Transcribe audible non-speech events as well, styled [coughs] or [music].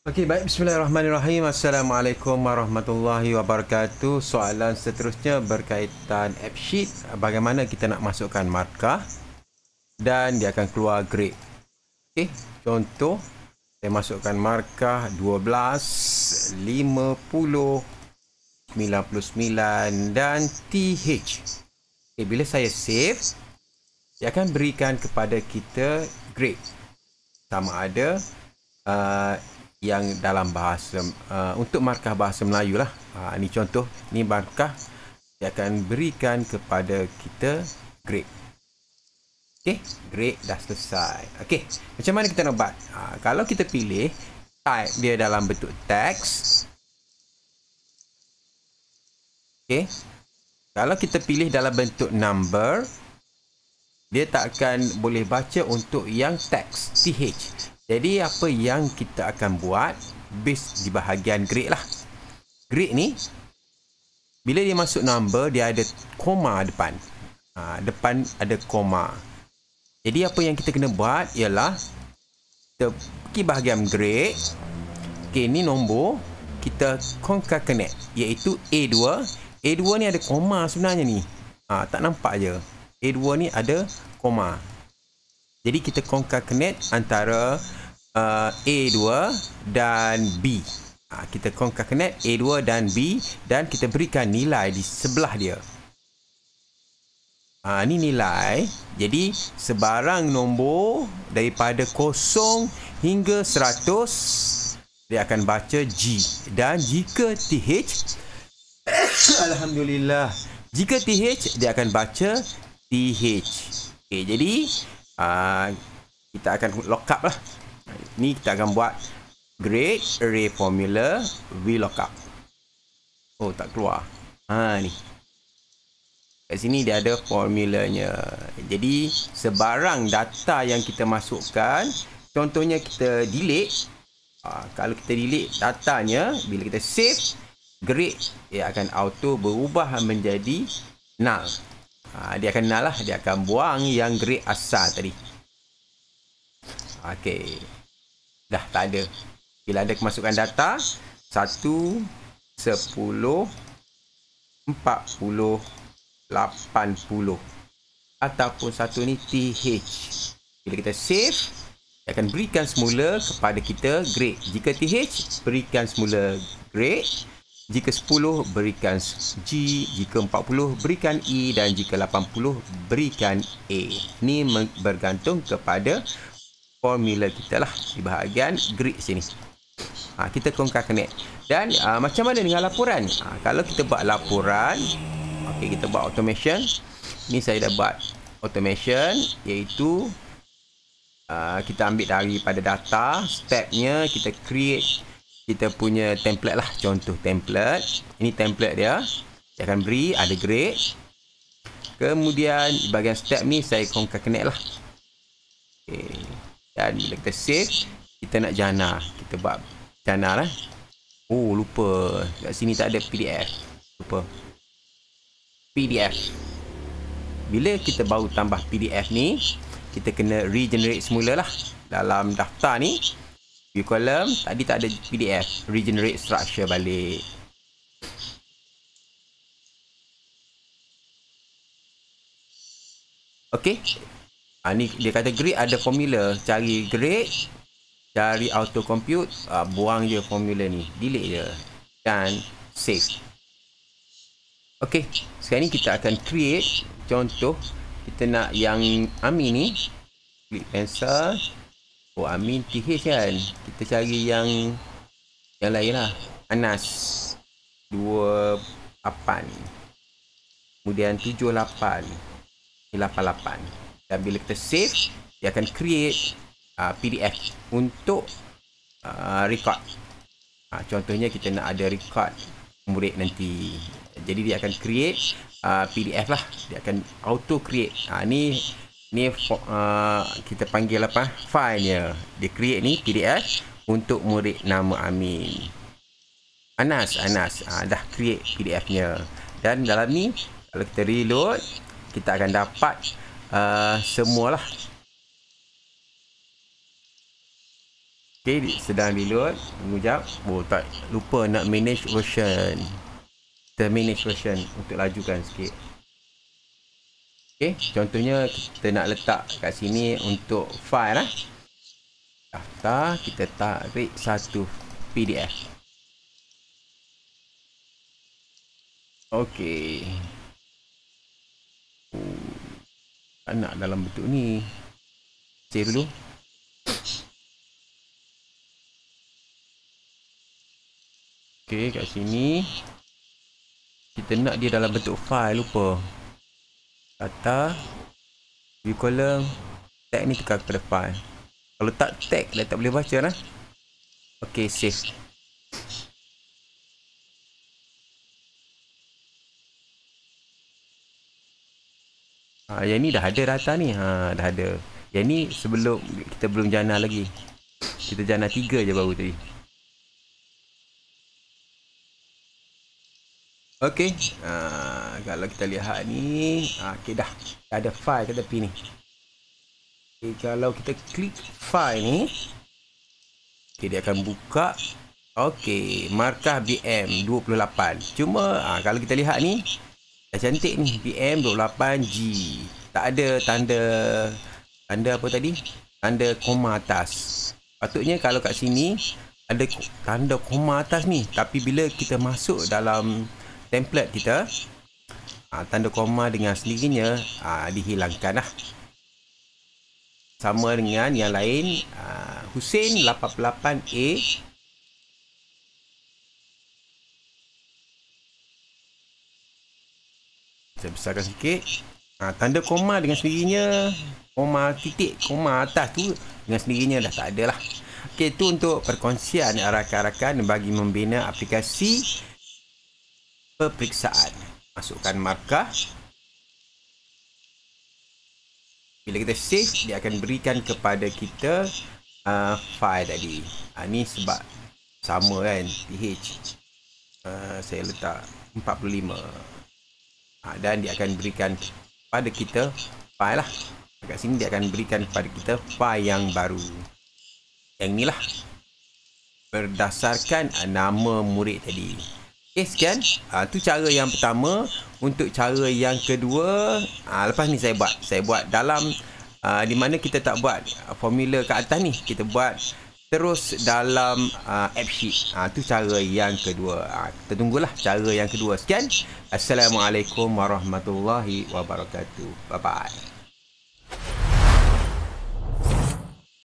Okey, baik. Bismillahirrahmanirrahim. Assalamualaikum warahmatullahi wabarakatuh. Soalan seterusnya berkaitan app sheet. Bagaimana kita nak masukkan markah dan dia akan keluar grade. Okey, contoh saya masukkan markah 12.50.99 dan TH. Okey, bila saya save, dia akan berikan kepada kita grade. Sama ada uh, yang dalam bahasa uh, untuk markah bahasa Melayu lah. Uh, ini contoh, ni markah dia akan berikan kepada kita grade, Okay, grade dah selesai. Okay, macam mana kita nak buat? Uh, kalau kita pilih type dia dalam bentuk teks. Okay, kalau kita pilih dalam bentuk number, dia tak akan boleh baca untuk yang teks, TH. Jadi apa yang kita akan buat base di bahagian grid lah. Grid ni bila dia masuk number dia ada koma depan. Ha, depan ada koma. Jadi apa yang kita kena buat ialah kita pergi bahagian grid. Okey ni nombor kita concatenate iaitu A2. A2 ni ada koma sebenarnya ni. Ha, tak nampak je. A2 ni ada koma. Jadi kita concatenate antara uh, A2 dan B. Ha, kita concatenate A2 dan B dan kita berikan nilai di sebelah dia. Ha, ini nilai. Jadi sebarang nombor daripada kosong hingga seratus dia akan baca G. Dan jika TH [coughs] Alhamdulillah. Jika TH dia akan baca TH. Okay, jadi Ah, kita akan lock up lah. Ni kita akan buat grade array formula v up. Oh tak keluar. Ha ni. Kat sini dia ada formulanya. Jadi sebarang data yang kita masukkan, contohnya kita delete, ha, kalau kita delete datanya bila kita save grade ia akan auto berubah menjadi null. Ha, dia akan kenal lah. Dia akan buang yang grade asal tadi. Okey. Dah tak ada. Bila ada kemasukan data. satu sepuluh empat puluh lapan puluh Ataupun satu ni TH. Bila kita save. Dia akan berikan semula kepada kita grade. Jika TH, berikan semula grade. Jika 10 berikan G, jika 40 berikan E dan jika 80 berikan A. Ni bergantung kepada formula kita lah di bahagian grid sini. Ha, kita kongkak connect. Dan uh, macam mana dengan laporan? Ha, kalau kita buat laporan, okay, kita buat automation. Ini saya dah buat automation iaitu uh, kita ambil daripada data. Stepnya kita create kita punya template lah contoh template ini template dia saya akan beri ada grade kemudian bagian step ni saya kongkak concatenate lah okay. dan bila kita save kita nak jana kita buat jana lah oh lupa kat sini tak ada pdf lupa pdf bila kita baru tambah pdf ni kita kena regenerate semula lah dalam daftar ni view column tadi tak ada PDF regenerate structure balik Okay, Ha, ni dia kata grid ada formula cari grid cari auto compute ha, ah, buang je formula ni delete je dan save Okay, sekarang ni kita akan create contoh kita nak yang Ami ni klik pencil Oh Amin TH kan Kita cari yang Yang lain lah Anas 28 Kemudian 78 88 Dan bila kita save Dia akan create uh, ah, PDF Untuk uh, Record uh, Contohnya kita nak ada record Murid nanti Jadi dia akan create uh, PDF lah Dia akan auto create uh, Ni ni uh, kita panggil apa file dia dia create ni pdf untuk murid nama Amin Anas Anas uh, dah create pdf nya dan dalam ni kalau kita reload kita akan dapat uh, semualah ok sedang reload mengujap oh tak lupa nak manage version kita manage version untuk lajukan sikit Okay, contohnya kita nak letak kat sini untuk file lah. Daftar, kita tarik satu PDF. Okay. Oh, tak nak dalam bentuk ni. Save dulu. Okay, kat sini. Kita nak dia dalam bentuk file, lupa. Lupa. Kata, View column Tag ni tukar ke depan Kalau tak tag dah tak boleh baca lah Ok save ha, Yang ni dah ada rata ni ha, Dah ada Yang ni sebelum kita belum jana lagi Kita jana tiga je baru tadi Okey. Uh, kalau kita lihat ni, uh, okey dah. Dah ada file kat tepi ni. Okey, kalau kita klik file ni, okay, dia akan buka Okey, markah BM 28. Cuma uh, kalau kita lihat ni, dah cantik ni BM 28G. Tak ada tanda tanda apa tadi? Tanda koma atas. Patutnya kalau kat sini ada tanda koma atas ni, tapi bila kita masuk dalam template kita uh, tanda koma dengan sendirinya uh, ah, dihilangkan lah sama dengan yang lain uh, Husin 88A saya besarkan sikit uh, tanda koma dengan sendirinya koma titik koma atas tu dengan sendirinya dah tak ada lah ok itu untuk perkongsian rakan-rakan bagi membina aplikasi peperiksaan. Masukkan markah. Bila kita save, dia akan berikan kepada kita uh, file tadi. Uh, ni sebab sama kan, pH. Uh, saya letak 45. Uh, ah, dan dia akan berikan kepada kita file lah. Dekat sini dia akan berikan kepada kita file yang baru. Yang ni lah. Berdasarkan uh, nama murid tadi kes kan ha, ah, tu cara yang pertama untuk cara yang kedua ha, lepas ni saya buat saya buat dalam ha, di mana kita tak buat formula kat atas ni kita buat terus dalam uh, app sheet ha, tu cara yang kedua ha, kita tunggulah cara yang kedua sekian Assalamualaikum Warahmatullahi Wabarakatuh bye bye